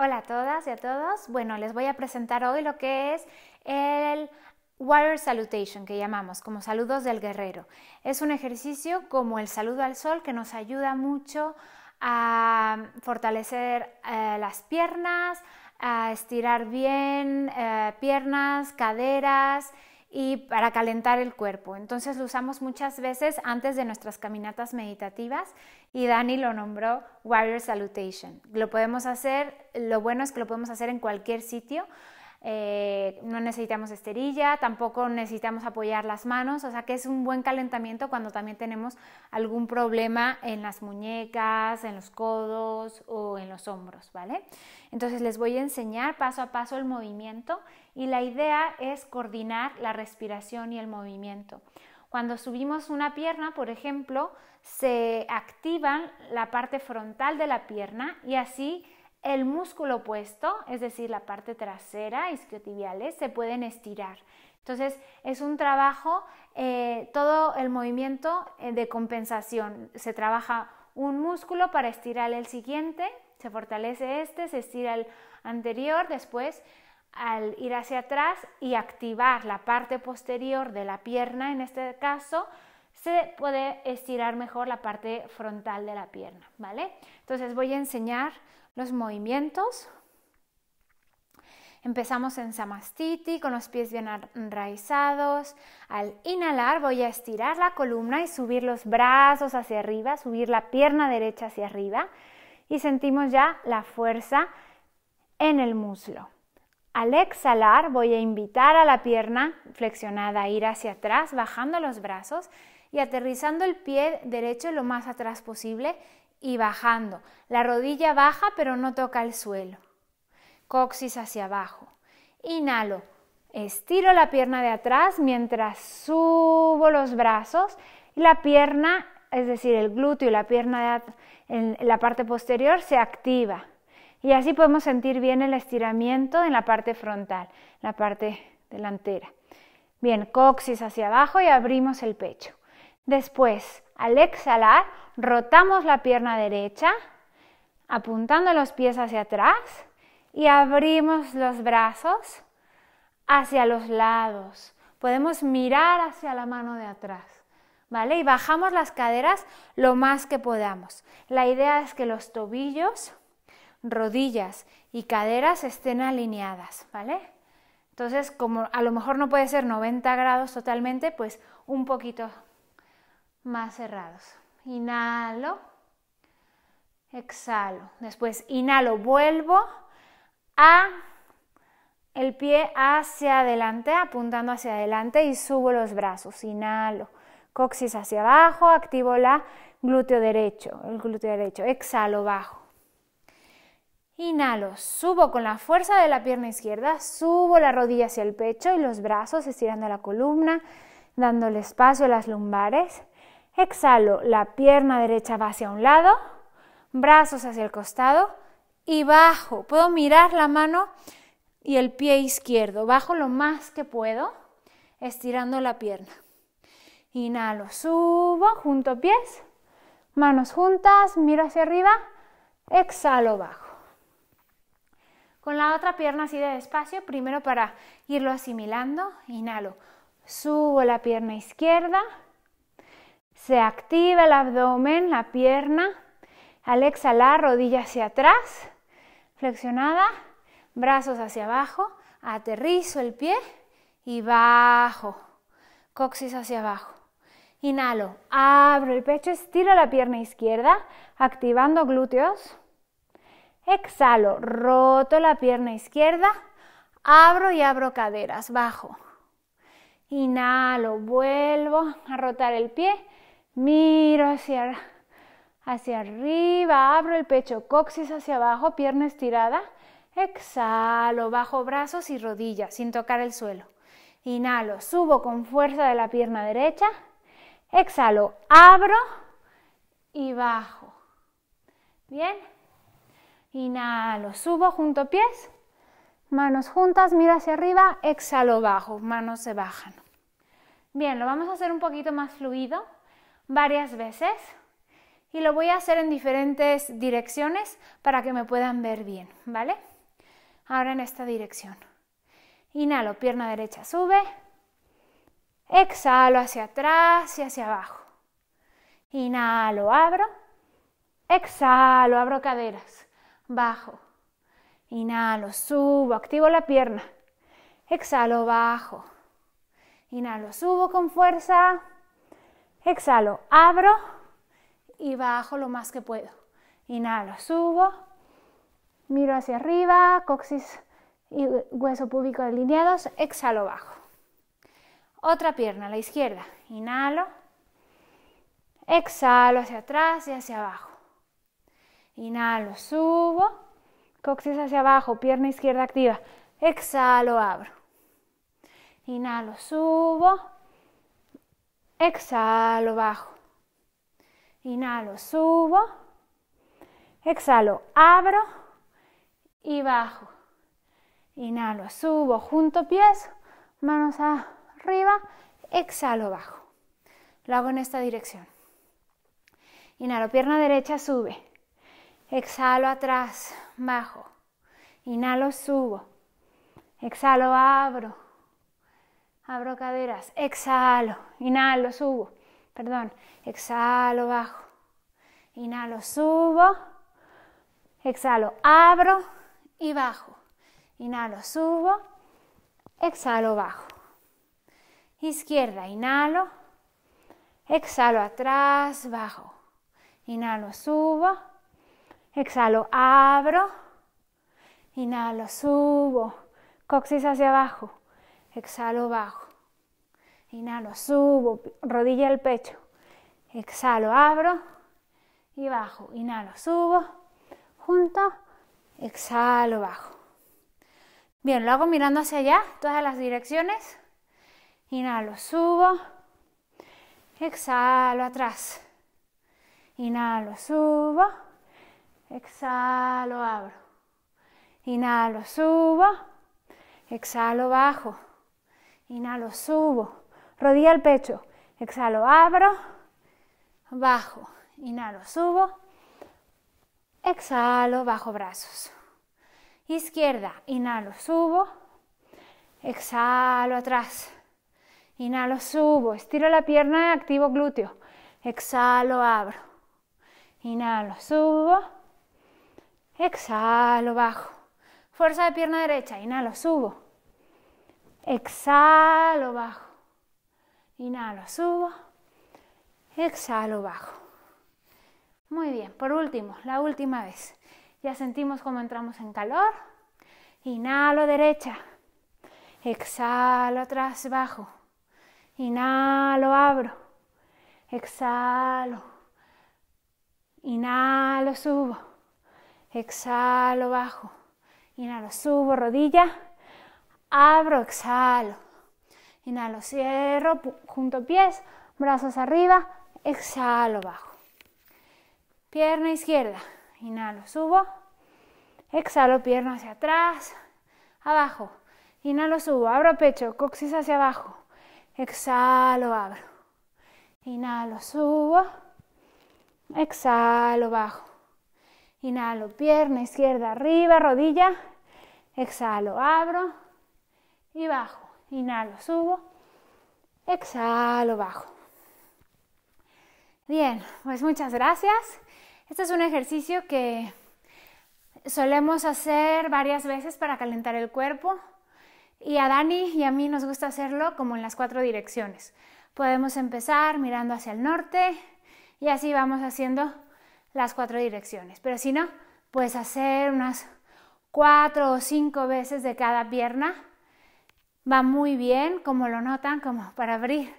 Hola a todas y a todos. Bueno, les voy a presentar hoy lo que es el Warrior Salutation, que llamamos como saludos del guerrero. Es un ejercicio como el saludo al sol que nos ayuda mucho a fortalecer eh, las piernas, a estirar bien eh, piernas, caderas y para calentar el cuerpo. Entonces lo usamos muchas veces antes de nuestras caminatas meditativas y Dani lo nombró Warrior Salutation. Lo podemos hacer, lo bueno es que lo podemos hacer en cualquier sitio. Eh, no necesitamos esterilla, tampoco necesitamos apoyar las manos, o sea que es un buen calentamiento cuando también tenemos algún problema en las muñecas, en los codos o en los hombros, ¿vale? Entonces les voy a enseñar paso a paso el movimiento y la idea es coordinar la respiración y el movimiento. Cuando subimos una pierna, por ejemplo, se activa la parte frontal de la pierna y así el músculo opuesto, es decir, la parte trasera, isquiotibiales, se pueden estirar. Entonces, es un trabajo, eh, todo el movimiento eh, de compensación. Se trabaja un músculo para estirar el siguiente, se fortalece este, se estira el anterior, después al ir hacia atrás y activar la parte posterior de la pierna, en este caso, se puede estirar mejor la parte frontal de la pierna, ¿vale? Entonces voy a enseñar los movimientos. Empezamos en Samastiti con los pies bien enraizados. Al inhalar voy a estirar la columna y subir los brazos hacia arriba, subir la pierna derecha hacia arriba y sentimos ya la fuerza en el muslo. Al exhalar voy a invitar a la pierna flexionada a ir hacia atrás, bajando los brazos y aterrizando el pie derecho lo más atrás posible y bajando. La rodilla baja pero no toca el suelo. Coxis hacia abajo. Inhalo. Estiro la pierna de atrás mientras subo los brazos y la pierna, es decir, el glúteo y la pierna en la parte posterior se activa. Y así podemos sentir bien el estiramiento en la parte frontal, la parte delantera. Bien, coxis hacia abajo y abrimos el pecho. Después, al exhalar, rotamos la pierna derecha, apuntando los pies hacia atrás y abrimos los brazos hacia los lados. Podemos mirar hacia la mano de atrás, ¿vale? Y bajamos las caderas lo más que podamos. La idea es que los tobillos, rodillas y caderas estén alineadas, ¿vale? Entonces, como a lo mejor no puede ser 90 grados totalmente, pues un poquito más cerrados. Inhalo, exhalo. Después inhalo, vuelvo a el pie hacia adelante, apuntando hacia adelante y subo los brazos. Inhalo, coxis hacia abajo, activo la glúteo derecho, el glúteo derecho. Exhalo, bajo. Inhalo, subo con la fuerza de la pierna izquierda, subo la rodilla hacia el pecho y los brazos estirando la columna, dándole espacio a las lumbares. Exhalo, la pierna derecha va hacia un lado, brazos hacia el costado y bajo. Puedo mirar la mano y el pie izquierdo. Bajo lo más que puedo, estirando la pierna. Inhalo, subo, junto pies, manos juntas, miro hacia arriba, exhalo, bajo. Con la otra pierna así de despacio, primero para irlo asimilando, inhalo, subo la pierna izquierda, se activa el abdomen, la pierna. Al exhalar, rodilla hacia atrás, flexionada, brazos hacia abajo. Aterrizo el pie y bajo. Coxis hacia abajo. Inhalo, abro el pecho, estiro la pierna izquierda, activando glúteos. Exhalo, roto la pierna izquierda, abro y abro caderas, bajo. Inhalo, vuelvo a rotar el pie, miro hacia, hacia arriba, abro el pecho, coxis hacia abajo, pierna estirada, exhalo, bajo brazos y rodillas sin tocar el suelo. Inhalo, subo con fuerza de la pierna derecha, exhalo, abro y bajo. Bien, inhalo, subo junto pies, manos juntas, miro hacia arriba, exhalo, bajo, manos se bajan. Bien, lo vamos a hacer un poquito más fluido varias veces y lo voy a hacer en diferentes direcciones para que me puedan ver bien, ¿vale? Ahora en esta dirección. Inhalo, pierna derecha sube. Exhalo hacia atrás y hacia abajo. Inhalo, abro. Exhalo, abro caderas. Bajo. Inhalo, subo, activo la pierna. Exhalo, bajo. Inhalo, subo con fuerza. Exhalo, abro y bajo lo más que puedo. Inhalo, subo, miro hacia arriba, coxis y hueso púbico delineados, exhalo, bajo. Otra pierna, la izquierda, inhalo, exhalo hacia atrás y hacia abajo. Inhalo, subo, coxis hacia abajo, pierna izquierda activa, exhalo, abro. Inhalo, subo, exhalo, bajo. Inhalo, subo. Exhalo, abro y bajo. Inhalo, subo, junto pies, manos arriba, exhalo, bajo. Lo hago en esta dirección. Inhalo, pierna derecha, sube. Exhalo, atrás, bajo. Inhalo, subo. Exhalo, abro abro caderas, exhalo, inhalo, subo, perdón, exhalo, bajo, inhalo, subo, exhalo, abro y bajo, inhalo, subo, exhalo, bajo. Izquierda, inhalo, exhalo atrás, bajo, inhalo, subo, exhalo, abro, inhalo, subo, coxis hacia abajo, exhalo bajo, inhalo, subo, rodilla al pecho, exhalo, abro y bajo, inhalo, subo, junto, exhalo, bajo. Bien, lo hago mirando hacia allá, todas las direcciones. Inhalo, subo, exhalo, atrás. Inhalo, subo, exhalo, abro. Inhalo, subo, exhalo, bajo. Inhalo, subo. Rodilla al pecho. Exhalo, abro. Bajo. Inhalo, subo. Exhalo, bajo brazos. Izquierda. Inhalo, subo. Exhalo, atrás. Inhalo, subo. Estiro la pierna, activo glúteo. Exhalo, abro. Inhalo, subo. Exhalo, bajo. Fuerza de pierna derecha. Inhalo, subo exhalo, bajo. Inhalo, subo, exhalo, bajo. Muy bien, por último, la última vez. Ya sentimos cómo entramos en calor. Inhalo derecha, exhalo atrás, bajo. Inhalo, abro, exhalo. Inhalo, subo, exhalo, bajo. Inhalo, subo, rodilla abro, exhalo. Inhalo, cierro, junto pies, brazos arriba, exhalo, bajo. Pierna izquierda, inhalo, subo, exhalo, pierna hacia atrás, abajo. Inhalo, subo, abro pecho, coxis hacia abajo. Exhalo, abro. Inhalo, subo. Exhalo, bajo. Inhalo, pierna izquierda arriba, rodilla. Exhalo, abro y bajo. Inhalo, subo. Exhalo, bajo. Bien, pues muchas gracias. Este es un ejercicio que solemos hacer varias veces para calentar el cuerpo y a Dani y a mí nos gusta hacerlo como en las cuatro direcciones. Podemos empezar mirando hacia el norte y así vamos haciendo las cuatro direcciones. Pero si no, pues hacer unas cuatro o cinco veces de cada pierna va muy bien, como lo notan, como para abrir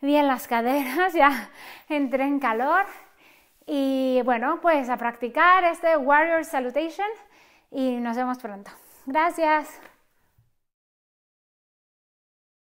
bien las caderas, ya entré en calor. Y bueno, pues a practicar este Warrior Salutation y nos vemos pronto. Gracias.